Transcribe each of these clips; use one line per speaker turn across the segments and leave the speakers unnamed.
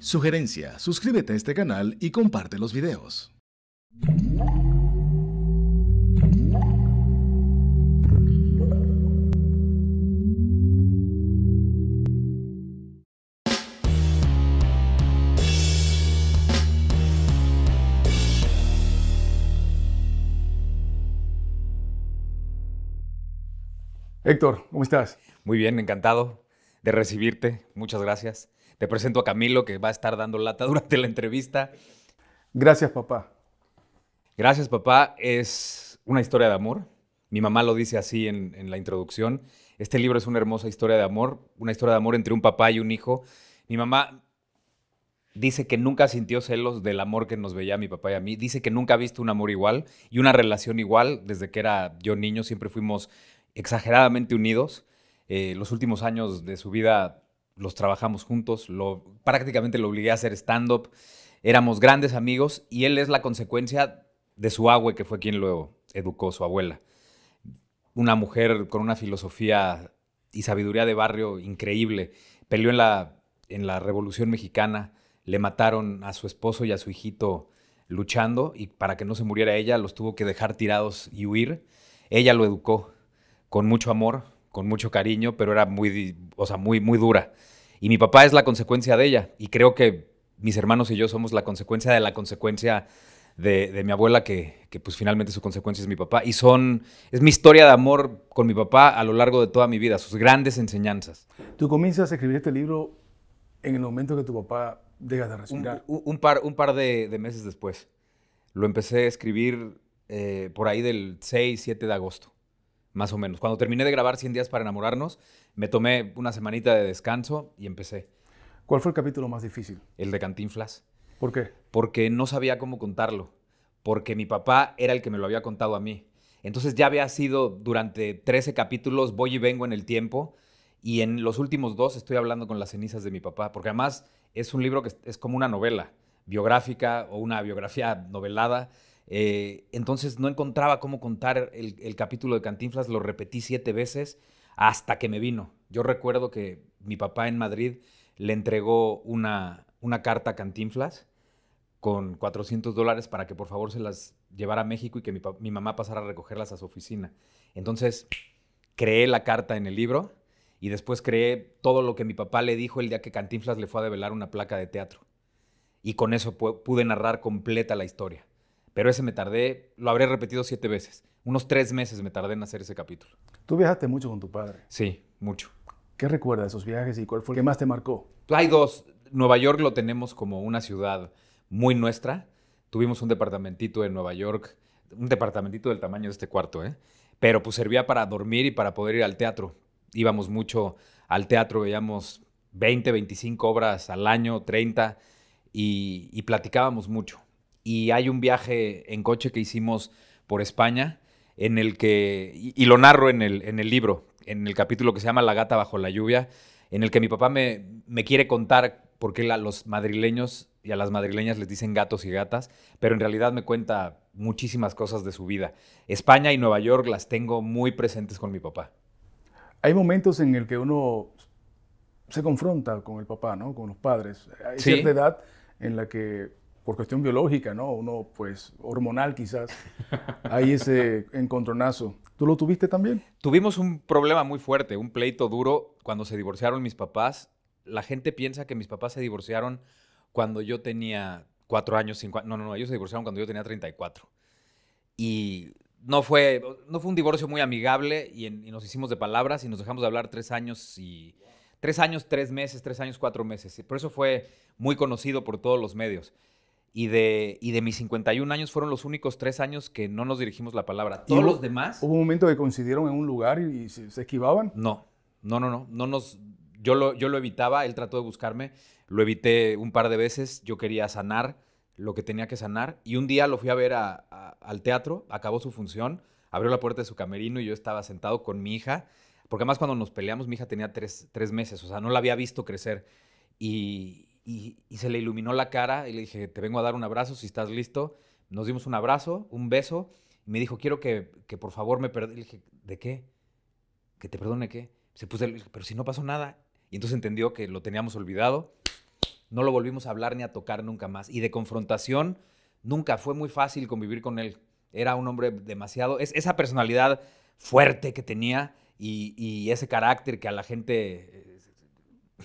Sugerencia, suscríbete a este canal y comparte los videos.
Héctor, ¿cómo estás? Muy bien, encantado de recibirte. Muchas gracias. Te presento a Camilo, que va a estar dando lata durante la entrevista.
Gracias, papá.
Gracias, papá. Es una historia de amor. Mi mamá lo dice así en, la introducción. Este libro es una hermosa historia de amor, una historia de amor entre un papá y un hijo. Mi mamá dice que nunca sintió celos del amor que nos veía mi papá y a mí. Dice que nunca ha visto un amor igual y una relación igual. Desde que era yo niño siempre fuimos exageradamente unidos. Eh, los últimos años de su vida los trabajamos juntos, lo, prácticamente lo obligué a hacer stand-up, éramos grandes amigos y él es la consecuencia de su agua, que fue quien lo educó, su abuela. Una mujer con una filosofía y sabiduría de barrio increíble, peleó en la, en la Revolución Mexicana, le mataron a su esposo y a su hijito luchando y para que no se muriera ella los tuvo que dejar tirados y huir. Ella lo educó con mucho amor, con mucho cariño, pero era muy, muy, muy dura. Y mi papá es la consecuencia de ella. Y creo que mis hermanos y yo somos la consecuencia de la consecuencia de, mi abuela, que, pues finalmente su consecuencia es mi papá. Y son, es mi historia de amor con mi papá a lo largo de toda mi vida, sus grandes enseñanzas.
Tú comienzas a escribir este libro en el momento que tu papá deja de respirar.
Un, par, un par de, meses después. Lo empecé a escribir eh, por ahí del 6, 7 de agosto más o menos. Cuando terminé de grabar 100 días para enamorarnos, me tomé una semanita de descanso y empecé. ¿Cuál fue el capítulo más difícil? El de Cantinflas. ¿Por qué? Porque no sabía cómo contarlo, porque mi papá era el que me lo había contado a mí. Entonces ya había sido durante 13 capítulos, voy y vengo en el tiempo, y en los últimos dos estoy hablando con las cenizas de mi papá, porque además es un libro que es como una novela biográfica o una biografía novelada. Eh, entonces no encontraba cómo contar el, capítulo de Cantinflas, lo repetí siete veces hasta que me vino. Yo recuerdo que mi papá en Madrid le entregó una, carta a Cantinflas con 400 dólares para que por favor se las llevara a México y que mi mamá pasara a recogerlas a su oficina. Entonces creé la carta en el libro y después creé todo lo que mi papá le dijo el día que Cantinflas le fue a develar una placa de teatro. Y con eso pude narrar completa la historia pero ese me tardé, lo habré repetido siete veces. Unos tres meses me tardé en hacer ese capítulo. Tú
viajaste mucho con tu padre. Sí, mucho. ¿Qué recuerdas de esos viajes y cuál fue el que más te marcó?
Hay dos. Nueva York lo tenemos como una ciudad muy nuestra. Tuvimos un departamentito en Nueva York, un departamentito del tamaño de este cuarto, ¿eh? Pero pues servía para dormir y para poder ir al teatro. Íbamos mucho al teatro, veíamos 20, 25 obras al año, 30, y platicábamos mucho y hay un viaje en coche que hicimos por España en el que, y, lo narro en el, en el libro, en el capítulo que se llama La gata bajo la lluvia, en el que mi papá me, quiere contar por qué a los madrileños y a las madrileñas les dicen gatos y gatas, pero en realidad me cuenta muchísimas cosas de su vida. España y Nueva York las tengo muy presentes con mi papá.
Hay momentos en el que uno se confronta con el papá, ¿no? Con los padres. Hay cierta edad en la que por cuestión biológica, ¿no? Uno, pues,
hormonal quizás,
hay ese encontronazo. ¿Tú lo tuviste también? Tuvimos
un problema muy fuerte, un pleito duro cuando se divorciaron mis papás. La gente piensa que mis papás se divorciaron cuando yo tenía cuatro años, cinco No, no, no, ellos se divorciaron cuando yo tenía 34. Y no fue, no fue un divorcio muy amigable y, y, nos hicimos de palabras y nos dejamos de hablar tres años y... Tres años, tres meses, tres años, cuatro meses. Por eso fue muy conocido por todos los medios y de, y de mis 51 años fueron los únicos tres años que no nos dirigimos la palabra. Todos los demás...
¿Hubo un momento que coincidieron en un lugar y,
se, esquivaban? No, no, no, no, no nos... Yo lo, yo lo evitaba, él trató de buscarme, lo evité un par de veces, yo quería sanar lo que tenía que sanar y un día lo fui a ver al teatro, acabó su función, abrió la puerta de su camerino y yo estaba sentado con mi hija, porque además cuando nos peleamos mi hija tenía tres, tres meses, o sea, no la había visto crecer y, y, se le iluminó la cara y le dije, te vengo a dar un abrazo si estás listo. Nos dimos un abrazo, un beso. Y me dijo, quiero que, por favor me perdone. Le dije, ¿de qué? ¿Que te perdone qué? Se puso, pero si no pasó nada. Y entonces entendió que lo teníamos olvidado. No lo volvimos a hablar ni a tocar nunca más. Y de confrontación, nunca fue muy fácil convivir con él. Era un hombre demasiado. esa personalidad fuerte que tenía y ese carácter que a la gente.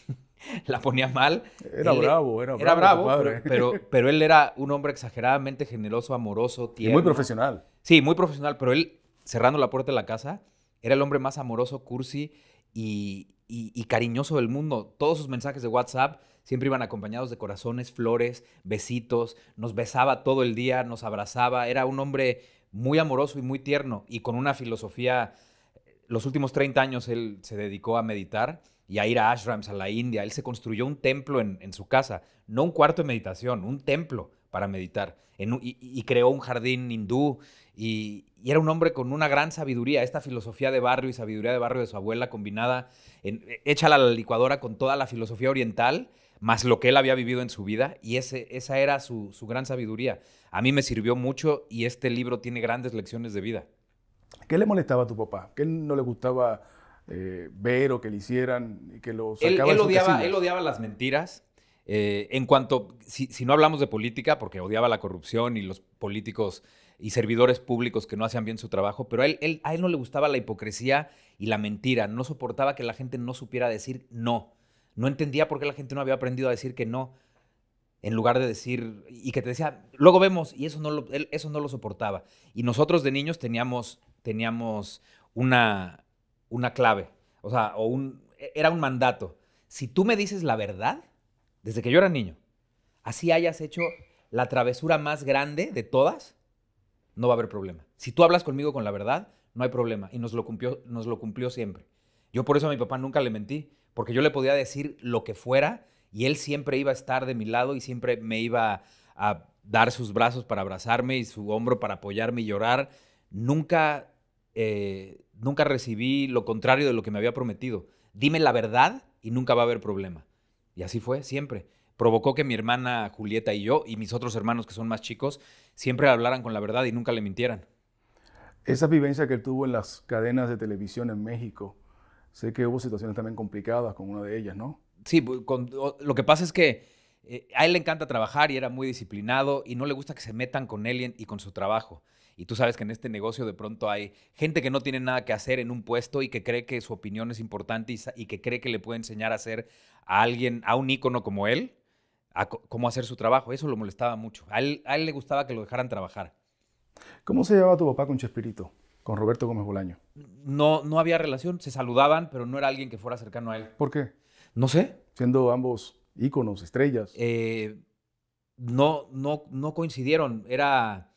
Eh, la ponía mal. Era bravo, era bravo. Era bravo, Pero, él era un hombre exageradamente generoso, amoroso, tierno. Y muy profesional. Sí, muy profesional, pero él, cerrando la puerta de la casa, era el hombre más amoroso, cursi y, y cariñoso del mundo. Todos sus mensajes de WhatsApp siempre iban acompañados de corazones, flores, besitos, nos besaba todo el día, nos abrazaba, era un hombre muy amoroso y muy tierno y con una filosofía, los últimos 30 años él se dedicó a meditar y a ir a ashrams a la India. Él se construyó un templo en, su casa, no un cuarto de meditación, un templo para meditar. y, creó un jardín hindú y, era un hombre con una gran sabiduría, esta filosofía de barrio y sabiduría de barrio de su abuela combinada, en, eh, échala la licuadora con toda la filosofía oriental, más lo que él había vivido en su vida, y ese, esa era su, su gran sabiduría. A mí me sirvió mucho y este libro tiene grandes lecciones de vida.
¿Qué le molestaba a tu papá? ¿Qué no le gustaba eh, ver o que le hicieran, que lo él, odiaba, Él
odiaba las mentiras. Eh, en cuanto, si, no hablamos de política, porque odiaba la corrupción y los políticos y servidores públicos que no hacían bien su trabajo, pero a él, no le gustaba la hipocresía y la mentira. No soportaba que la gente no supiera decir no. No entendía por qué la gente no había aprendido a decir que no en lugar de decir, y que te decía, luego vemos, y eso no lo, eso no lo soportaba. Y nosotros de niños teníamos, teníamos una, una clave, o sea, e, era un mandato. Si tú me dices la verdad, desde que yo era niño, así hayas hecho la travesura más grande de todas, no va a haber problema. Si tú hablas conmigo con la verdad, no hay problema. Y nos lo cumplió, nos lo cumplió siempre. Yo por eso a mi papá nunca le mentí, porque yo le podía decir lo que fuera y él siempre iba a estar de mi lado y siempre me iba a dar sus brazos para abrazarme y su hombro para apoyarme y llorar. Nunca eh, nunca recibí lo contrario de lo que me había prometido. Dime la verdad y nunca va a haber problema. Y así fue siempre. Provocó que mi hermana Julieta y yo y mis otros hermanos que son más chicos siempre hablaran con la verdad y nunca le mintieran.
Esa vivencia que tuvo en las cadenas de televisión en México, sé que hubo situaciones también complicadas con una de ellas, ¿no? Sí, con, lo que pasa
es que eh, a él le encanta trabajar y era muy disciplinado y no le gusta que se metan con él y con su trabajo. Y tú sabes que en este negocio de pronto hay gente que no tiene nada que hacer en un puesto y que cree que su opinión es importante y, que cree que le puede enseñar a hacer a alguien, a un ícono como él, a cómo hacer su trabajo. Eso lo molestaba mucho. A él, le gustaba que lo dejaran trabajar.
¿Cómo se llevaba tu papá con Chespirito? con Roberto Gómez Bolaño.
No, no había relación, se saludaban, pero no era alguien que fuera cercano a él.
¿Por qué? No sé. Siendo ambos
íconos, estrellas. Eh, no, no, no coincidieron. Era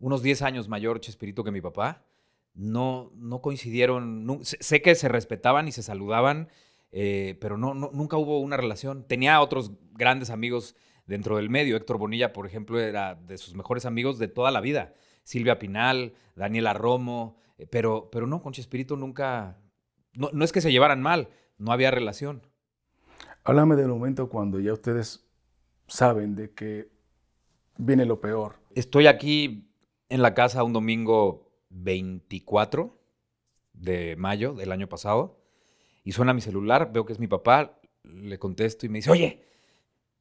unos 10 años mayor Chespirito que mi papá, no, no coincidieron, sé que se respetaban y se saludaban, eh, pero no, nunca hubo una relación. Tenía otros grandes amigos dentro del medio, Héctor Bonilla, por ejemplo, era de sus mejores amigos de toda la vida, Silvia Pinal, Daniela Romo, eh, pero, pero no, con Chespirito nunca, no, no es que se llevaran mal, no había relación.
Háblame del momento cuando ya ustedes saben de que viene lo peor.
Estoy aquí en la casa un domingo 24 de mayo del año pasado y suena mi celular, veo que es mi papá, le contesto y me dice, oye,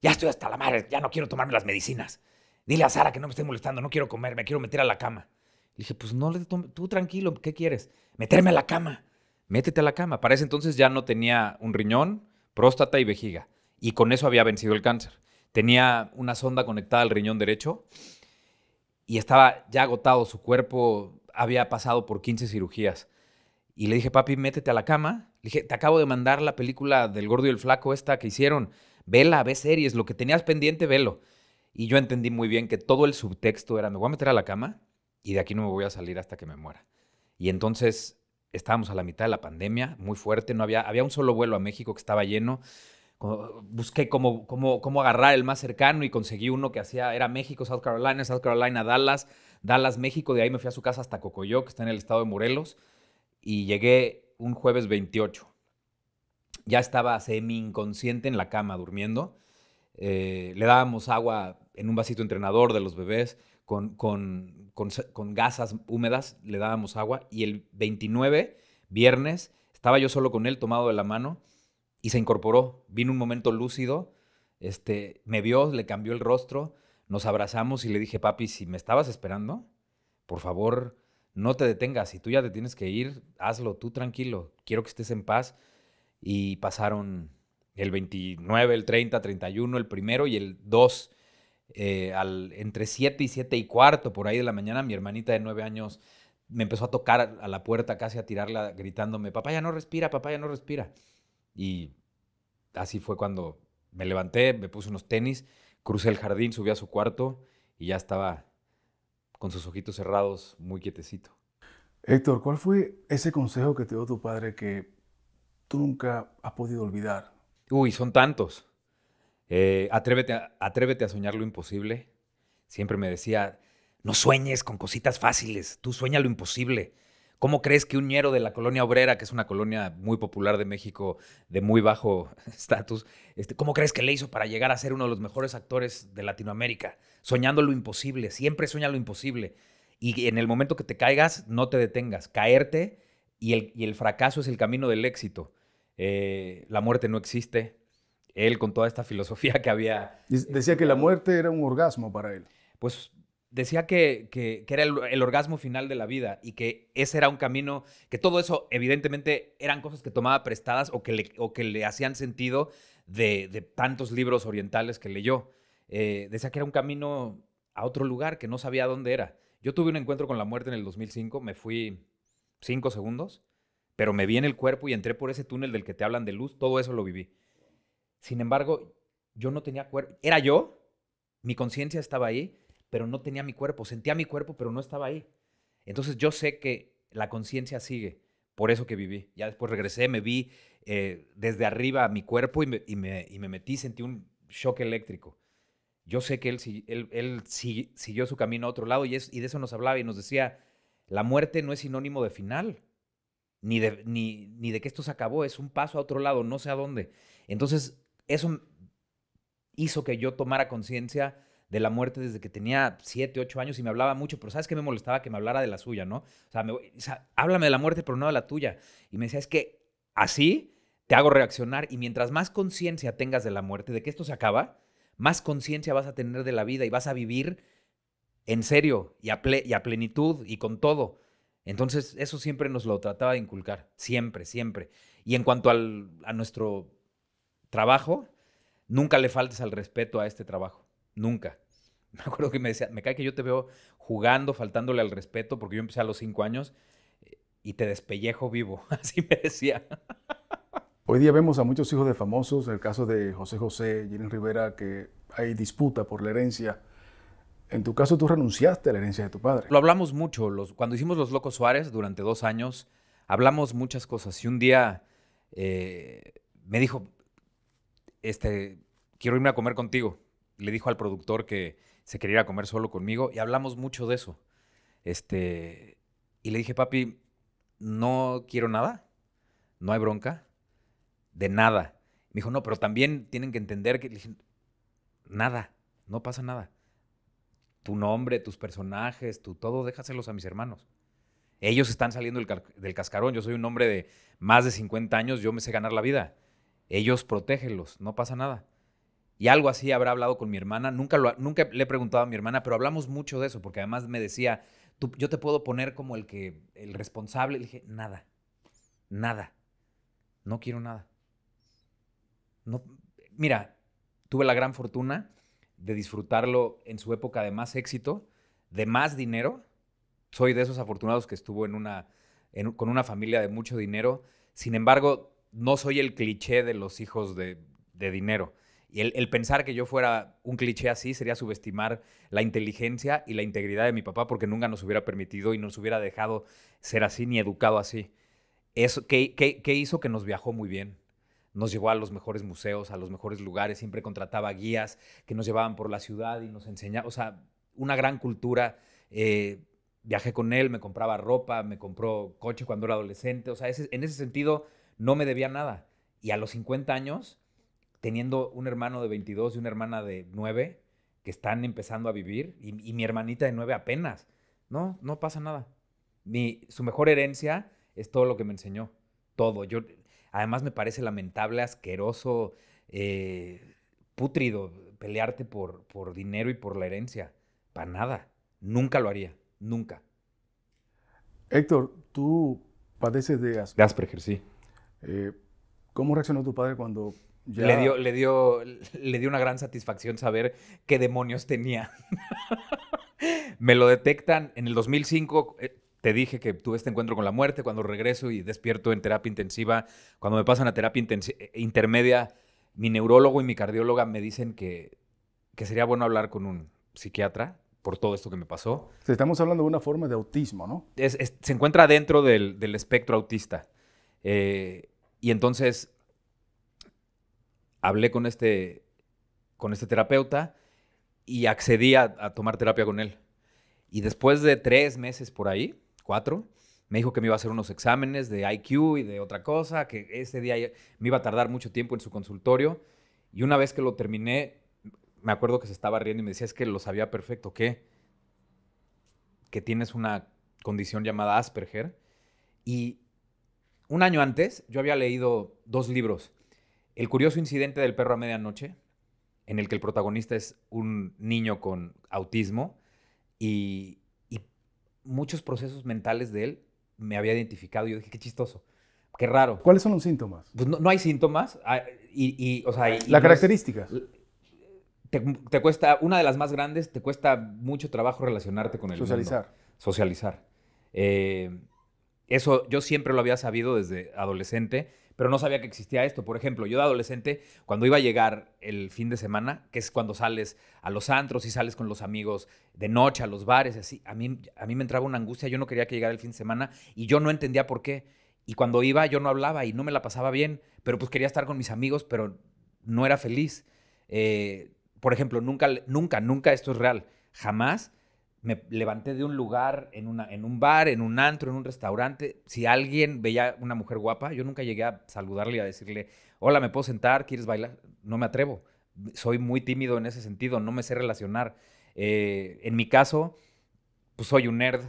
ya estoy hasta la madre, ya no quiero tomarme las medicinas. Dile a Sara que no me esté molestando, no quiero comer, quiero meter a la cama. Le dije, pues no, tú tranquilo, ¿qué quieres? Meterme a la cama. Métete a la cama. Para ese entonces ya no tenía un riñón, próstata y vejiga. Y con eso había vencido el cáncer. Tenía una sonda conectada al riñón derecho y estaba ya agotado, su cuerpo había pasado por 15 cirugías. Y le dije, papi, métete a la cama. Le dije, te acabo de mandar la película del gordo y el flaco esta que hicieron. Vela, ve series, lo que tenías pendiente, velo. Y yo entendí muy bien que todo el subtexto era, me voy a meter a la cama y de aquí no me voy a salir hasta que me muera. Y entonces estábamos a la mitad de la pandemia, muy fuerte, no había, había un solo vuelo a México que estaba lleno busqué cómo, cómo, cómo agarrar el más cercano y conseguí uno que hacía, era México, South Carolina, South Carolina, Dallas, Dallas, México, de ahí me fui a su casa hasta Cocoyo, que está en el estado de Morelos, y llegué un jueves 28. Ya estaba semi inconsciente en la cama durmiendo. Eh, le dábamos agua en un vasito entrenador de los bebés con, con, con, con gasas húmedas, le dábamos agua. Y el 29, viernes, estaba yo solo con él tomado de la mano y se incorporó. Vino un momento lúcido, este, me vio, le cambió el rostro, nos abrazamos y le dije, papi, si me estabas esperando, por favor, no te detengas. Si tú ya te tienes que ir, hazlo, tú tranquilo. Quiero que estés en paz. Y pasaron el 29, el 30, 31, el primero y el 2. Eh, al, entre 7 y 7 y cuarto, por ahí de la mañana, mi hermanita de 9 años me empezó a tocar a la puerta, casi a tirarla, gritándome, papá ya no respira, papá ya no respira. Y así fue cuando me levanté, me puse unos tenis, crucé el jardín, subí a su cuarto y ya estaba con sus ojitos cerrados, muy quietecito.
Héctor, ¿cuál fue ese consejo que te dio tu
padre que tú nunca has podido olvidar? Uy, son tantos. Eh, atrévete, a, atrévete a soñar lo imposible. Siempre me decía, no sueñes con cositas fáciles, tú sueña lo imposible. ¿Cómo crees que un ñero de la colonia obrera, que es una colonia muy popular de México, de muy bajo estatus, este, ¿cómo crees que le hizo para llegar a ser uno de los mejores actores de Latinoamérica? Soñando lo imposible, siempre sueña lo imposible. Y en el momento que te caigas, no te detengas. Caerte y el, fracaso es el camino del éxito. Eh, la muerte no existe. Él con toda esta filosofía que había...
Decía que la muerte era un orgasmo para él. Pues
decía que, era el, orgasmo final de la vida y que ese era un camino, que todo eso evidentemente eran cosas que tomaba prestadas o que le, que le hacían sentido de, tantos libros orientales que leyó. Eh, decía que era un camino a otro lugar, que no sabía dónde era. Yo tuve un encuentro con la muerte en el 2005, me fui cinco segundos, pero me vi en el cuerpo y entré por ese túnel del que te hablan de luz, todo eso lo viví. Sin embargo, yo no tenía cuerpo, era yo, mi conciencia estaba ahí, pero no tenía mi cuerpo, sentía mi cuerpo, pero no estaba ahí. Entonces yo sé que la conciencia sigue, por eso que viví. Ya después regresé, me vi eh, desde arriba a mi cuerpo y me, y, me, metí, sentí un shock eléctrico. Yo sé que él, él, él siguió su camino a otro lado y, es, de eso nos hablaba y nos decía, la muerte no es sinónimo de final, ni de, ni, ni de que esto se acabó, es un paso a otro lado, no sé a dónde. Entonces, eso hizo que yo tomara conciencia de la muerte desde que tenía 7, 8 años y me hablaba mucho, pero ¿sabes que me molestaba? Que me hablara de la suya, ¿no? O sea, me, háblame de la muerte, pero no de la tuya. Y me decía, es que así te hago reaccionar y mientras más conciencia tengas de la muerte, de que esto se acaba, más conciencia vas a tener de la vida y vas a vivir en serio y a, plenitud y con todo. Entonces, eso siempre nos lo trataba de inculcar, siempre, siempre. Y en cuanto a nuestro trabajo, nunca le faltes al respeto a este trabajo. Nunca. Me acuerdo que me decía, me cae que yo te veo jugando, faltándole al respeto, porque yo empecé a los cinco años eh, y te despellejo vivo. Así me decía.
Hoy día vemos a muchos hijos de famosos, en el caso de José José, Jenny Rivera, que hay disputa por la herencia. En tu caso, tú renunciaste a la herencia de
tu padre. Lo hablamos mucho. Los, cuando hicimos Los Locos Suárez durante dos años, hablamos muchas cosas. Y un día eh, me dijo, este, quiero irme a comer contigo le dijo al productor que se quería ir a comer solo conmigo y hablamos mucho de eso. Este, y le dije, papi, no quiero nada, no hay bronca, de nada. Me dijo, no, pero también tienen que entender que nada, no pasa nada. Tu nombre, tus personajes, tu todo, déjaselos a mis hermanos. Ellos están saliendo del, del cascarón. Yo soy un hombre de más de 50 años, yo me sé ganar la vida. Ellos protégelos, no pasa nada. Y algo así habrá hablado con mi hermana. Nunca, le he preguntado a mi hermana, pero hablamos mucho de eso, porque además me decía, yo te puedo poner como el que, el responsable. Le dije, nada, nada. No quiero nada. No, mira, tuve la gran fortuna de disfrutarlo en su época de más éxito, de más dinero. Soy de esos afortunados que estuvo en con una familia de mucho dinero. Sin embargo, no soy el cliché de los hijos de dinero. Y el, pensar que yo fuera un cliché así sería subestimar la inteligencia y la integridad de mi papá porque nunca nos hubiera permitido y nos hubiera dejado ser así ni educado así. Eso, ¿qué, qué, qué hizo que nos viajó muy bien? Nos llevó a los mejores museos, a los mejores lugares, siempre contrataba guías que nos llevaban por la ciudad y nos enseñaba, o sea, una gran cultura. Eh, viajé con él, me compraba ropa, me compró coche cuando era adolescente, o sea, ese, en ese sentido no me debía nada. Y a los 50 años teniendo un hermano de 22 y una hermana de 9 que están empezando a vivir y, mi hermanita de 9 apenas. No, no pasa nada. Mi, su mejor herencia es todo lo que me enseñó. Todo. Yo, además me parece lamentable, asqueroso, eh, pútrido pelearte por, por dinero y por la herencia. Para nada. Nunca lo haría. Nunca.
Héctor, tú padeces de Asperger. sí. Eh, ¿Cómo reaccionó tu padre cuando le, dio,
le, dio, una gran satisfacción saber qué demonios tenía. me lo detectan en el 2005. Eh, te dije que tuve este encuentro con la muerte. Cuando regreso y despierto en terapia intensiva, cuando me pasan a terapia eh, intermedia, mi neurólogo y mi cardióloga me dicen que, que sería bueno hablar con un psiquiatra por todo esto que me pasó.
Estamos hablando de una forma de autismo, ¿no?
se encuentra dentro del, espectro autista. Eh, y entonces hablé con este, con este terapeuta y accedí a, a, tomar terapia con él. Y después de tres meses por ahí, cuatro, me dijo que me iba a hacer unos exámenes de IQ y de otra cosa, que ese día me iba a tardar mucho tiempo en su consultorio. Y una vez que lo terminé, me acuerdo que se estaba riendo y me decía, es que lo sabía perfecto, ¿qué? Que tienes una condición llamada Asperger. Y un año antes yo había leído dos libros el curioso incidente del perro a medianoche, en el que el protagonista es un niño con autismo y, muchos procesos mentales de él me había identificado. Yo dije, qué chistoso, qué raro. ¿Cuáles son los síntomas? Pues no, hay síntomas. Ah, y, o sea, la característica. te, cuesta, una de las más grandes, te cuesta mucho trabajo relacionarte con el Socializar. Socializar. Eh, eso yo siempre lo había sabido desde adolescente pero no sabía que existía esto. Por ejemplo, yo de adolescente, cuando iba a llegar el fin de semana, que es cuando sales a los antros y sales con los amigos de noche, a los bares, así, a mí, a mí me entraba una angustia, yo no quería que llegara el fin de semana y yo no entendía por qué. Y cuando iba yo no hablaba y no me la pasaba bien, pero pues quería estar con mis amigos, pero no era feliz. Eh, por ejemplo, nunca, nunca, nunca, esto es real, jamás me levanté de un lugar, en, una, en un bar, en un antro, en un restaurante. Si alguien veía una mujer guapa, yo nunca llegué a saludarle y a decirle, hola, ¿me puedo sentar? ¿Quieres bailar? No me atrevo. Soy muy tímido en ese sentido, no me sé relacionar. Eh, en mi caso, pues soy un nerd,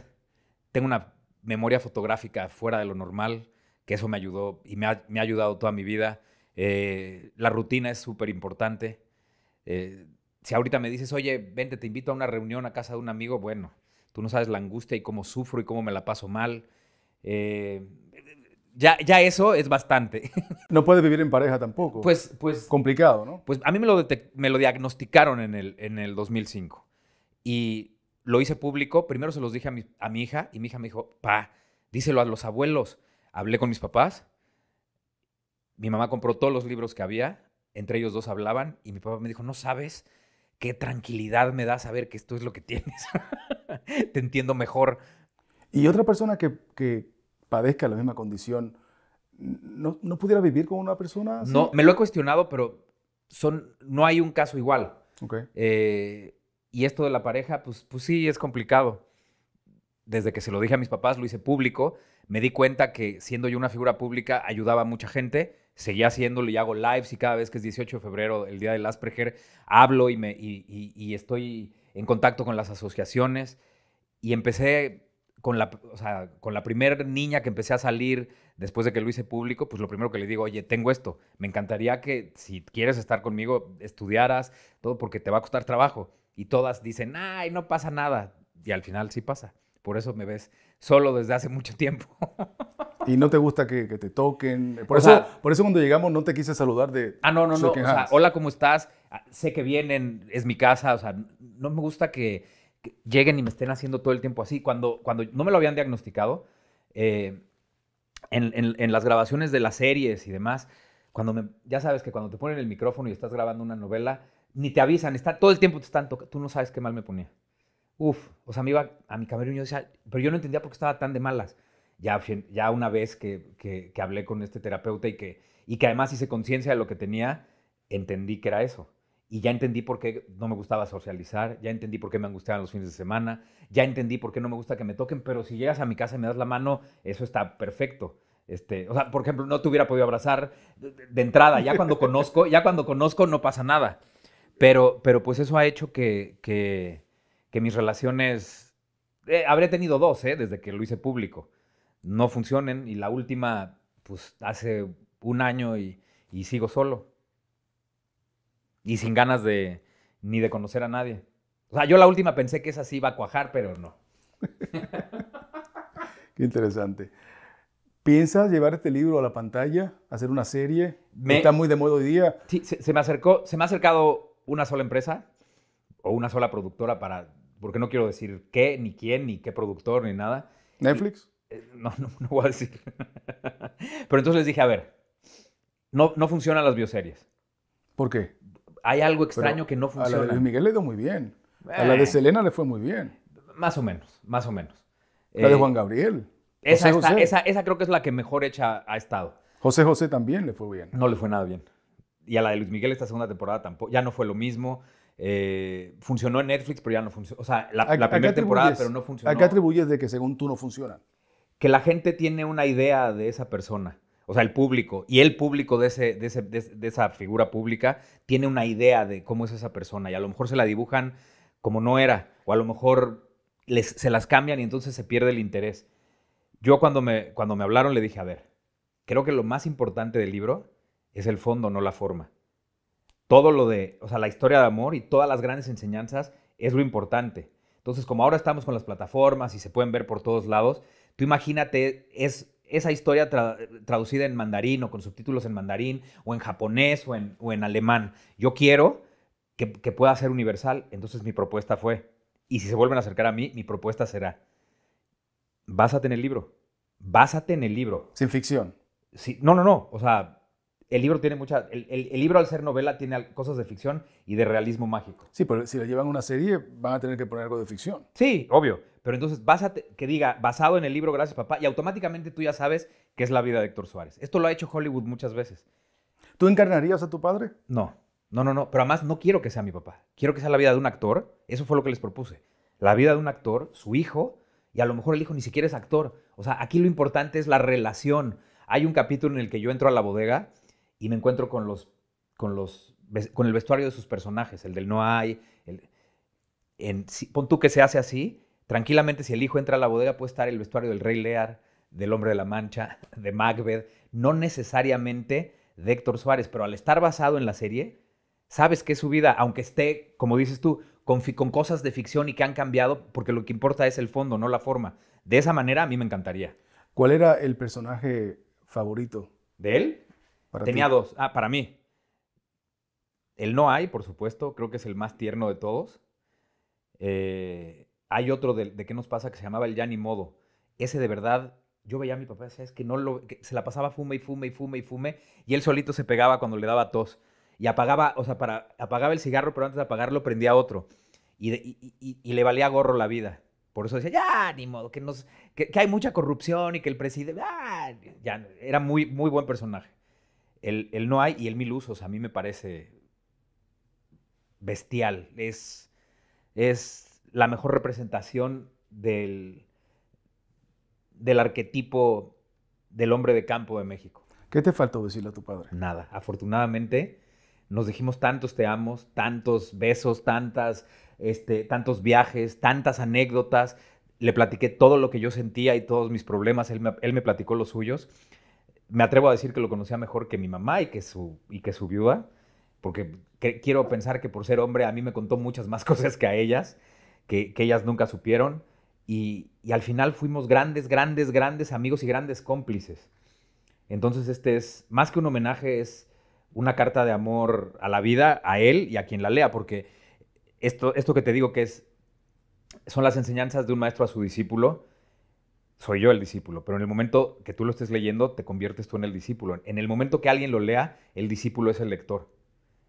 tengo una memoria fotográfica fuera de lo normal, que eso me ayudó y me ha, ayudado toda mi vida. Eh, la rutina es súper importante. Eh, si ahorita me dices, oye, vente, te invito a una reunión a casa de un amigo, bueno, tú no sabes la angustia y cómo sufro y cómo me la paso mal. Eh, ya, ya eso es bastante.
No puedes vivir en
pareja tampoco. Pues,
pues. Complicado,
¿no? Pues a mí me lo, me lo diagnosticaron en el, en el 2005. Y lo hice público. Primero se los dije a mi, a mi hija y mi hija me dijo, pa, díselo a los abuelos. Hablé con mis papás. Mi mamá compró todos los libros que había. Entre ellos dos hablaban. Y mi papá me dijo, no sabes qué tranquilidad me da saber que esto es lo que tienes. Te entiendo mejor.
Y otra persona que, padezca la misma condición, ¿no, pudiera vivir con una persona? No, me lo he
cuestionado, pero son, no hay un caso igual. Eh, y esto de la pareja, pues, pues sí, es complicado. Desde que se lo dije a mis papás, lo hice público, me di cuenta que siendo yo una figura pública ayudaba a mucha gente seguí haciéndolo y hago lives y cada vez que es 18 de febrero, el día del Asperger, hablo y, me, y, estoy en contacto con las asociaciones y empecé con la, o sea, con la primera niña que empecé a salir después de que lo hice público, pues lo primero que le digo, oye, tengo esto, me encantaría que si quieres estar conmigo, estudiaras todo porque te va a costar trabajo. Y todas dicen, ay, no pasa nada. Y al final sí pasa. Por eso me ves solo desde hace mucho tiempo.
y no te gusta que, te toquen. Por, eso, por eso cuando llegamos no te quise saludar de... Ah, no, no, no. O hola,
¿cómo estás? Ah, sé que vienen, es mi casa. O sea, no me gusta que, lleguen y me estén haciendo todo el tiempo así. Cuando, cuando no me lo habían diagnosticado, eh, en, las grabaciones de las series y demás, cuando ya sabes que cuando te ponen el micrófono y estás grabando una novela, ni te avisan, está, todo el tiempo te están tocando, tú no sabes qué mal me ponía. Uf, o sea, me iba a mi camerino y yo decía, pero yo no entendía por qué estaba tan de malas. Ya, ya una vez que, que, hablé con este terapeuta y que, y que además hice conciencia de lo que tenía, entendí que era eso. Y ya entendí por qué no me gustaba socializar, ya entendí por qué me angustiaban los fines de semana, ya entendí por qué no me gusta que me toquen, pero si llegas a mi casa y me das la mano, eso está perfecto. Este, o sea, por ejemplo, no te hubiera podido abrazar de entrada, ya cuando conozco, ya cuando conozco no pasa nada. Pero, pero pues eso ha hecho que, que, que mis relaciones, eh, habré tenido dos, eh, desde que lo hice público, no funcionen y la última, pues hace un año y, sigo solo. Y sin ganas de ni de conocer a nadie. O sea, yo la última pensé que esa sí iba a cuajar, pero no. Qué interesante. ¿Piensas llevar este libro a la pantalla, hacer una serie? Me, está muy de moda hoy día. Sí, se, me acercó, se me ha acercado una sola empresa o una sola productora para porque no quiero decir qué, ni quién, ni qué productor, ni nada. ¿Netflix? Eh, no, no, voy a decir. Pero entonces les dije, a ver, no, no funcionan las bioseries. ¿Por qué? Hay algo extraño que no funciona. A la de
Miguel le dio muy bien. a la de eh. Selena le fue muy bien. Más o menos, más
o menos. La de eh, Juan Gabriel. Esa, creo que es la que mejor hecha ha estado. José José también le fue bien. No le fue nada bien. Y a la de Luis Miguel esta segunda temporada tampoco. Ya no fue lo mismo. Eh, funcionó en Netflix, pero ya no funcionó. O sea, la, primera temporada, pero no funcionó. ¿A qué atribuyes de
que según tú no funciona?
Que la gente tiene una idea de esa persona. O sea, el público y el público de, de, esa figura pública tiene una idea de cómo es esa persona y a lo mejor se la dibujan como no era o a lo mejor se las cambian y entonces se pierde el interés. Yo cuando me, cuando me hablaron le dije, a ver, creo que lo más importante del libro es el fondo, no la forma todo lo de, o sea, la historia de amor y todas las grandes enseñanzas es lo importante. Entonces, como ahora estamos con las plataformas y se pueden ver por todos lados, tú imagínate es, esa historia traducida en mandarín o con subtítulos en mandarín o en japonés o en, o en alemán. Yo quiero que, que pueda ser universal, entonces mi propuesta fue, y si se vuelven a acercar a mí, mi propuesta será, básate en el libro, básate en el libro. Sin ficción. Sí, no, no, no, o sea, el libro tiene mucha. El, libro, al ser novela, tiene cosas de ficción y de realismo mágico. Sí, pero si la llevan una serie, van a tener que poner algo de ficción. Sí, obvio. Pero entonces que diga basado en el libro Gracias, papá, y automáticamente tú ya sabes que es la vida de Héctor Suárez. Esto lo ha hecho Hollywood muchas veces. ¿Tú encarnarías a tu padre? No. No, no, no. Pero además no quiero que sea mi papá. Quiero que sea la vida de un actor. Eso fue lo que les propuse. La vida de un actor, su hijo, y a lo mejor el hijo ni siquiera es actor. O sea, aquí lo importante es la relación. Hay un capítulo en el que yo entro a la bodega y me encuentro con los, con los, con el vestuario de sus personajes, el del no hay, en, pon tú que se hace así, tranquilamente si el hijo entra a la bodega puede estar el vestuario del Rey Lear, del Hombre de la Mancha, de Macbeth, no necesariamente de Héctor Suárez, pero al estar basado en la serie, sabes que su vida, aunque esté, como dices tú, con, con, cosas de ficción y que han cambiado, porque lo que importa es el fondo, no la forma. De esa manera a mí me encantaría. ¿Cuál era el personaje favorito? ¿De él? Tenía dos. Ah, para mí. El No Hay, por supuesto, creo que es el más tierno de todos. Eh, hay otro de, qué nos pasa que se llamaba el Ya ni modo. Ese de verdad, yo veía a mi papá, ¿Sabes? es que no lo, se la pasaba fume y fume y fume y fume, y él solito se pegaba cuando le daba tos. Y apagaba, o sea, para, apagaba el cigarro, pero antes de apagarlo prendía otro. Y, le valía gorro la vida. Por eso decía, ya, ni modo, que, nos, hay mucha corrupción y que el presidente, ah, ya, era muy, muy buen personaje el, no hay y el mil usos a mí me parece bestial. Es, la mejor representación del, arquetipo del hombre de campo de México. ¿Qué te faltó decirle a tu padre? Nada. Afortunadamente, nos dijimos tantos te amos, tantos besos, tantas, este, tantos viajes, tantas anécdotas. Le platiqué todo lo que yo sentía y todos mis problemas. él me platicó los suyos me atrevo a decir que lo conocía mejor que mi mamá y que su, y que su viuda, porque quiero pensar que por ser hombre a mí me contó muchas más cosas que a ellas, que, ellas nunca supieron, y, al final fuimos grandes, grandes, grandes amigos y grandes cómplices. Entonces este es, más que un homenaje, es una carta de amor a la vida, a él y a quien la lea, porque esto, esto que te digo que es, son las enseñanzas de un maestro a su discípulo, soy yo el discípulo, pero en el momento que tú lo estés leyendo, te conviertes tú en el discípulo. En el momento que alguien lo lea, el discípulo es el lector.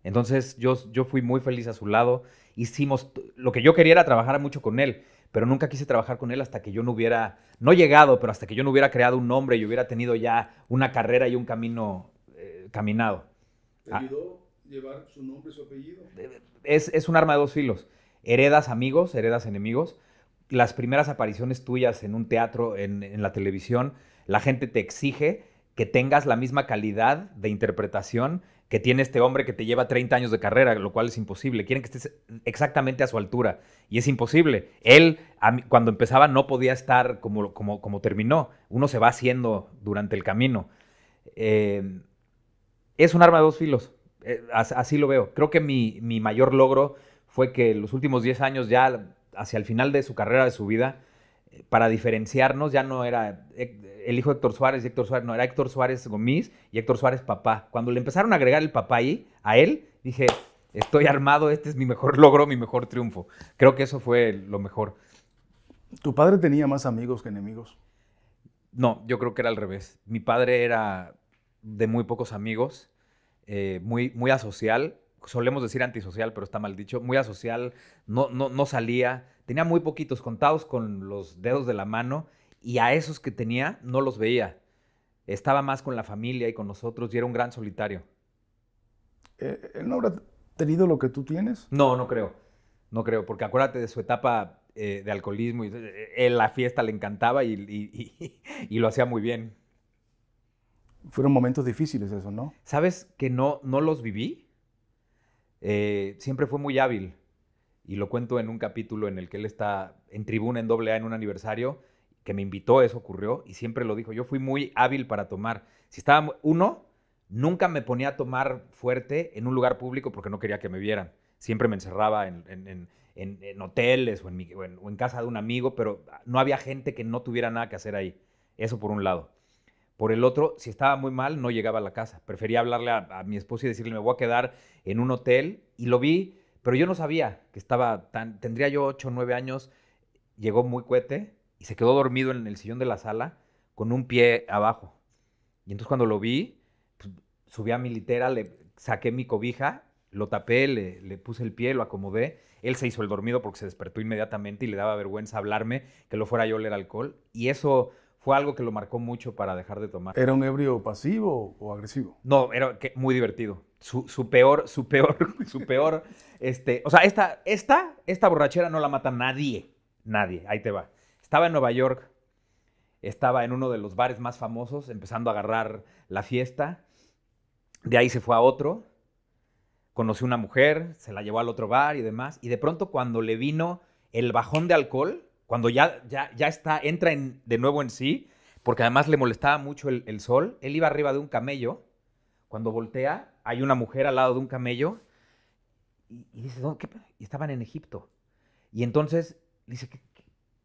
Entonces yo, yo fui muy feliz a su lado. Hicimos, lo que yo quería era trabajar mucho con él, pero nunca quise trabajar con él hasta que yo no hubiera, no llegado, pero hasta que yo no hubiera creado un nombre y hubiera tenido ya una carrera y un camino eh, caminado.
¿Te ah. ayudó llevar su nombre, su apellido?
Es, es un arma de dos filos. Heredas amigos, heredas enemigos las primeras apariciones tuyas en un teatro, en, la televisión, la gente te exige que tengas la misma calidad de interpretación que tiene este hombre que te lleva 30 años de carrera, lo cual es imposible. Quieren que estés exactamente a su altura y es imposible. Él, cuando empezaba, no podía estar como, como, como, terminó. Uno se va haciendo durante el camino. Eh, es un arma de dos filos, eh, así lo veo. Creo que mi, mi mayor logro fue que los últimos 10 años ya hacia el final de su carrera, de su vida, eh, para diferenciarnos, ya no era eh, el hijo de Héctor Suárez y Héctor Suárez, no, era Héctor Suárez Gomis y Héctor Suárez papá. Cuando le empezaron a agregar el papá ahí, a él, dije, estoy armado, este es mi mejor logro, mi mejor triunfo. Creo que eso fue lo mejor.
¿Tu padre tenía más amigos que enemigos?
No, yo creo que era al revés. Mi padre era de muy pocos amigos, eh, muy, muy asocial, solemos decir antisocial, pero está mal dicho, muy asocial, no, no, no salía, tenía muy poquitos contados con los dedos de la mano y a esos que tenía no los veía. Estaba más con la familia y con nosotros y era un gran solitario. Eh, ¿Él no habrá tenido lo que tú tienes? No, no creo. No creo, porque acuérdate de su etapa eh, de alcoholismo. Y, eh, la fiesta le encantaba y, lo hacía muy bien.
Fueron momentos difíciles eso, ¿no?
¿Sabes que no, no los viví? Eh, siempre fue muy hábil. Y lo cuento en un capítulo en el que él está en tribuna en doble A en un aniversario, que me invitó, eso ocurrió, y siempre lo dijo, yo fui muy hábil para tomar. Si estaba uno, nunca me ponía a tomar fuerte en un lugar público porque no quería que me vieran. Siempre me encerraba en, en, en, hoteles o en casa de un amigo, pero no había gente que no tuviera nada que hacer ahí. Eso por un lado. Por el otro, si estaba muy mal, no llegaba a la casa. Prefería hablarle a, mi esposo y decirle, me voy a quedar en un hotel. Y lo vi, pero yo no sabía que estaba tan... Tendría yo 8 o 9 años, llegó muy cuete y se quedó dormido en el sillón de la sala con un pie abajo. Y entonces cuando lo vi, pues, subí a mi litera, le saqué mi cobija, lo tapé, le, le puse el pie, lo acomodé. Él se hizo el dormido porque se despertó inmediatamente y le daba vergüenza hablarme que lo fuera yo a oler alcohol. Y eso fue algo que lo marcó mucho para dejar de tomar. ¿Era un ebrio pasivo o agresivo? No, era muy divertido. Su, peor, su peor, su peor, este, o sea, esta, esta, esta borrachera no la mata nadie, nadie, ahí te va. Estaba en Nueva York, estaba en uno de los bares más famosos, empezando a agarrar la fiesta, de ahí se fue a otro, conoció una mujer, se la llevó al otro bar y demás, y de pronto cuando le vino el bajón de alcohol, cuando ya, ya, está, entra de nuevo en sí, porque además le molestaba mucho el, sol, él iba arriba de un camello, cuando voltea hay una mujer al lado de un camello y, dice, ¿dónde, Y estaban en Egipto. Y entonces dice, ¿qué,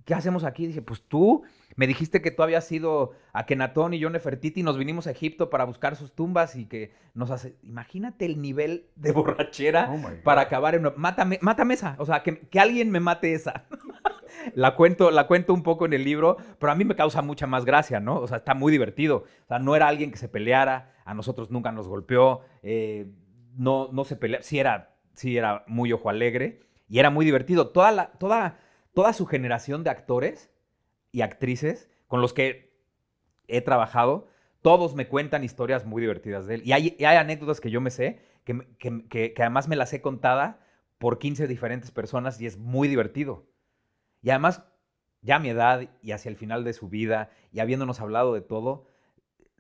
¿qué hacemos aquí? Dije, pues tú me dijiste que tú habías ido a Kenatón y yo Nefertiti y nos vinimos a Egipto para buscar sus tumbas y que nos hace... Imagínate el nivel de borrachera oh para acabar en Mátame, mátame esa, o sea, que, alguien me mate esa. la, cuento, la cuento un poco en el libro, pero a mí me causa mucha más gracia, ¿no? O sea, está muy divertido. O sea, no era alguien que se peleara, a nosotros nunca nos golpeó, eh, no, no se peleaba, sí era, sí era muy ojo alegre y era muy divertido. Toda la... Toda, toda su generación de actores y actrices con los que he trabajado, todos me cuentan historias muy divertidas de él. Y hay, anécdotas que yo me sé, que, además me las he contada por 15 diferentes personas y es muy divertido. Y además, ya a mi edad y hacia el final de su vida y habiéndonos hablado de todo,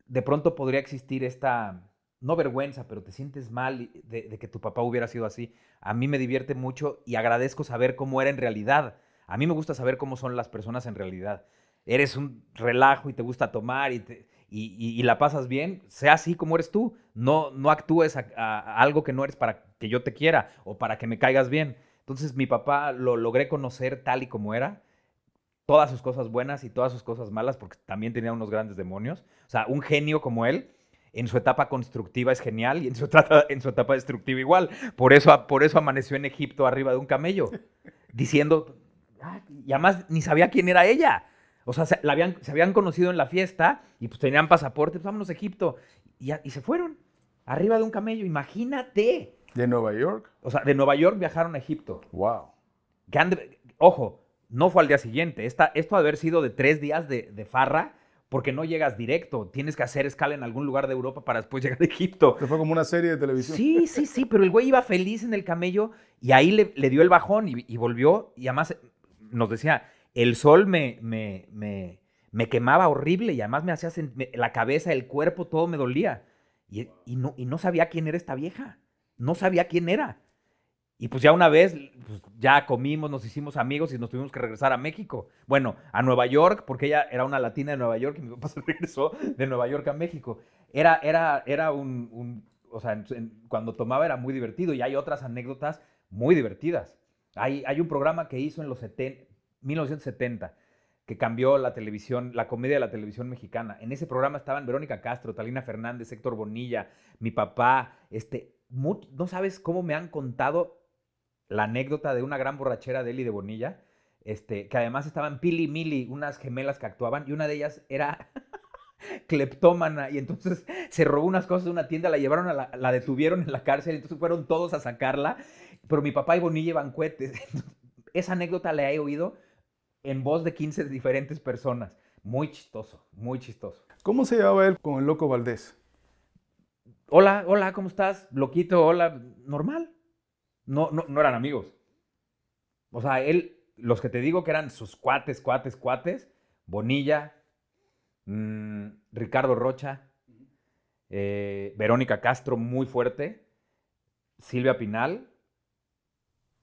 de pronto podría existir esta, no vergüenza, pero te sientes mal de que tu papá hubiera sido así. A mí me divierte mucho y agradezco saber cómo era en realidad a mí me gusta saber cómo son las personas en realidad. Eres un relajo y te gusta tomar y, la pasas bien, sea así como eres tú. No, no actúes a, algo que no eres para que yo te quiera o para que me caigas bien. Entonces mi papá lo logré conocer tal y como era todas sus cosas buenas y todas sus cosas malas, porque también tenía unos grandes demonios. O sea, un genio como él, en su etapa constructiva es genial y en su, etapa, en su etapa destructiva igual. Por eso, por eso amaneció en Egipto arriba de un camello, diciendo, Ah, y además ni sabía quién era ella. O sea, se, habían, conocido en la fiesta y pues tenían pasaporte, pues vámonos a Egipto. Y, se fueron, arriba de un camello, imagínate. ¿De Nueva York? O sea, de Nueva York viajaron a Egipto. ¡Wow! ojo, no fue al día siguiente. Esta, esto ha de haber sido de tres días de, farra, porque no llegas directo. Tienes que hacer escala en algún lugar de Europa para después llegar a Egipto. Se fue como una serie de televisión. Sí, sí, sí, pero el güey iba feliz en el camello y ahí le, dio el bajón y, volvió. Y además nos decía, el sol me, me, me, quemaba horrible y además me hacía la cabeza, el cuerpo, todo me dolía. Y, y, no, y no sabía quién era esta vieja, no sabía quién era. Y pues ya una vez, pues ya comimos, nos hicimos amigos y nos tuvimos que regresar a México. Bueno, a Nueva York, porque ella era una latina de Nueva York y mi papá se regresó de Nueva York a México. Era, era, era un, o sea, cuando tomaba era muy divertido y hay otras anécdotas muy divertidas. Hay, un programa que hizo en los 70, 1970 que cambió la televisión, la comedia de la televisión mexicana. En ese programa estaban Verónica Castro, Talina Fernández, Héctor Bonilla, mi papá, este, no sabes cómo me han contado la anécdota de una gran borrachera de Eli de Bonilla, este, que además estaban Pili y Mili, unas gemelas que actuaban, y una de ellas era cleptómana y entonces se robó unas cosas de una tienda, la llevaron a la, detuvieron en la cárcel, y entonces fueron todos a sacarla, pero mi papá y Bonilla iban cohetes. Esa anécdota la he oído en voz de 15 diferentes personas. Muy chistoso, muy chistoso. ¿Cómo se llevaba él con el loco Valdés? Hola, hola, ¿cómo estás? Loquito, hola, normal. No, no, no eran amigos. O sea, él, los que te digo que eran sus cuates, cuates, cuates, Bonilla, Mm, Ricardo Rocha, eh, Verónica Castro, muy fuerte, Silvia Pinal,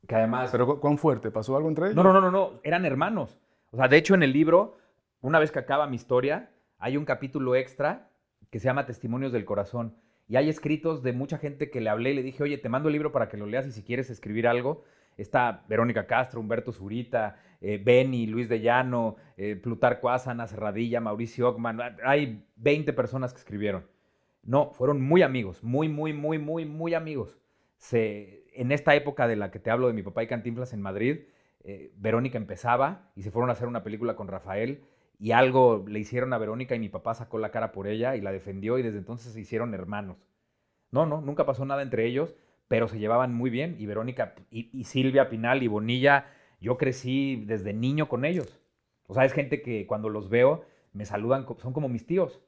que además... ¿Pero cuán fuerte? ¿Pasó algo entre ellos? No, no, no, no, no, eran hermanos. O sea, de hecho en el libro, una vez que acaba mi historia, hay un capítulo extra que se llama Testimonios del Corazón. Y hay escritos de mucha gente que le hablé y le dije, oye, te mando el libro para que lo leas y si quieres escribir algo está Verónica Castro, Humberto Zurita, eh, Benny, Luis de Llano, eh, Plutarco Asana, Serradilla, Mauricio Ockman, ah, hay 20 personas que escribieron. No, fueron muy amigos, muy, muy, muy, muy, muy amigos. en esta época de la que te hablo de mi papá y Cantinflas en Madrid, eh, Verónica empezaba y se fueron a hacer una película con Rafael y algo le hicieron a Verónica y mi papá sacó la cara por ella y la defendió y desde entonces se hicieron hermanos. No, no, nunca pasó nada entre ellos pero se llevaban muy bien y Verónica y, Silvia Pinal y Bonilla, yo crecí desde niño con ellos. O sea, es gente que cuando los veo me saludan, son como mis tíos,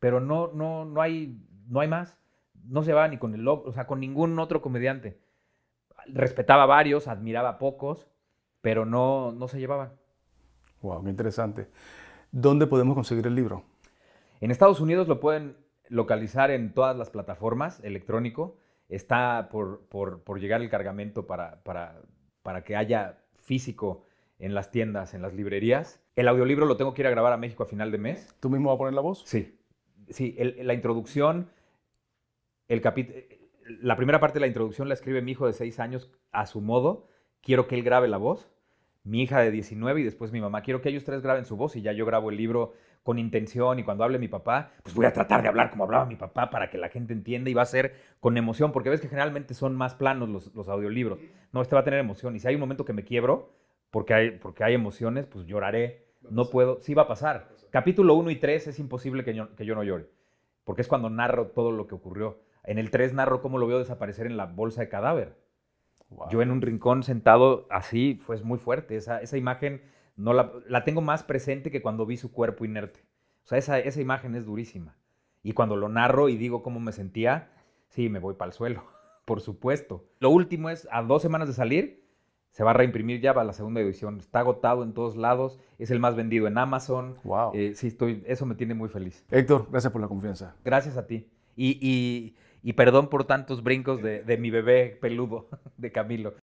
pero no, no, no, hay, no hay más. No se va ni con el o sea, con ningún otro comediante. Respetaba varios, admiraba pocos, pero no, no se llevaban. Wow, qué interesante. ¿Dónde podemos conseguir el libro? En Estados Unidos lo pueden localizar en todas las plataformas electrónico está por, llegar el cargamento para, que haya físico en las tiendas, en las librerías. El audiolibro lo tengo que ir a grabar a México a final de mes. ¿Tú mismo vas a poner la voz? Sí. Sí, la introducción, el la primera parte de la introducción la escribe mi hijo de seis años a su modo. Quiero que él grabe la voz. Mi hija de 19 y después mi mamá. Quiero que ellos tres graben su voz y ya yo grabo el libro con intención y cuando hable mi papá, pues voy a tratar de hablar como hablaba mi papá para que la gente entienda y va a ser con emoción, porque ves que generalmente son más planos los, audiolibros. No, este va a tener emoción y si hay un momento que me quiebro, porque hay, porque hay emociones, pues lloraré. No puedo, sí va a pasar. Capítulo 1 y 3 es imposible que yo, no llore, porque es cuando narro todo lo que ocurrió. En el 3 narro cómo lo veo desaparecer en la bolsa de cadáver. Yo en un rincón sentado así, fue pues muy fuerte. Esa, esa imagen no la, tengo más presente que cuando vi su cuerpo inerte. O sea, esa, imagen es durísima. Y cuando lo narro y digo cómo me sentía, sí, me voy para el suelo, por supuesto. Lo último es, a dos semanas de salir, se va a reimprimir ya para la segunda edición. Está agotado en todos lados, es el más vendido en Amazon. Wow. Eh, sí, estoy, eso me tiene muy feliz. Héctor, gracias por la confianza. Gracias a ti. Y, y, perdón por tantos brincos de mi bebé peludo, de Camilo.